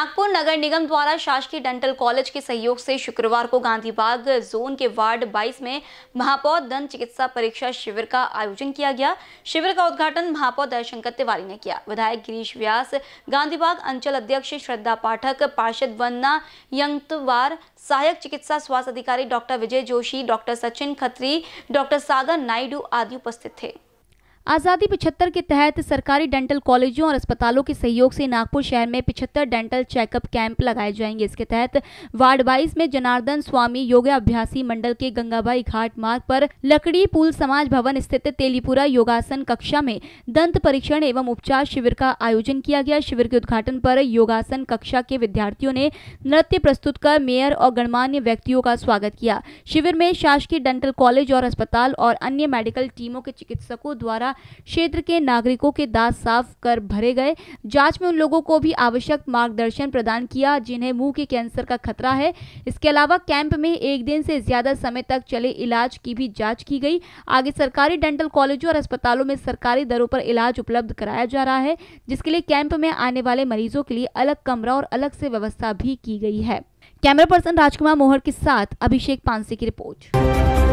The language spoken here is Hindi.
नागपुर नगर निगम द्वारा शासकीय डेंटल कॉलेज के सहयोग से शुक्रवार को गांधी बाग जोन के वार्ड 22 में महापौर दंत चिकित्सा परीक्षा शिविर का आयोजन किया गया शिविर का उद्घाटन महापौर दयाशंकर तिवारी ने किया विधायक गिरीश व्यास गांधीबाग अंचल अध्यक्ष श्रद्धा पाठक पार्षद वन्ना यंगतवार सहायक चिकित्सा स्वास्थ्य अधिकारी doctor Vijay Joshi doctor Sachin Khatri doctor Sagar Naidu आदि उपस्थित थे आज़ादी पिछहत्तर के तहत सरकारी डेंटल कॉलेजों और अस्पतालों के सहयोग से नागपुर शहर में पिछहत्तर डेंटल चेकअप कैंप लगाए जाएंगे इसके तहत वार्ड बाईस में जनार्दन स्वामी योगाभ्यासी मंडल के गंगाबाई घाट मार्ग पर लकड़ी पुल समाज भवन स्थित तेलीपुरा योगासन कक्षा में दंत परीक्षण एवं उपचार शिविर का आयोजन किया गया शिविर के उद्घाटन पर योगासन कक्षा के विद्यार्थियों ने नृत्य प्रस्तुत कर मेयर और गणमान्य व्यक्तियों का स्वागत किया शिविर में शासकीय डेंटल कॉलेज और अस्पताल और अन्य मेडिकल टीमों के चिकित्सकों द्वारा द्वारा क्षेत्र के नागरिकों के दांत साफ कर भरे गए जांच में उन लोगों को भी आवश्यक मार्गदर्शन प्रदान किया जिन्हें मुंह के कैंसर का खतरा है इसके अलावा कैंप में एक दिन से ज्यादा समय तक चले इलाज की भी जाँच की गई आगे सरकारी डेंटल कॉलेजों और अस्पतालों में सरकारी दरों पर इलाज उपलब्ध कराया जा रहा है जिसके लिए कैंप में आने वाले मरीजों के लिए अलग कमरा और अलग से व्यवस्था भी की गई है कैमरा पर्सन राजकुमार मोहर के साथ अभिषेक पांसे की रिपोर्ट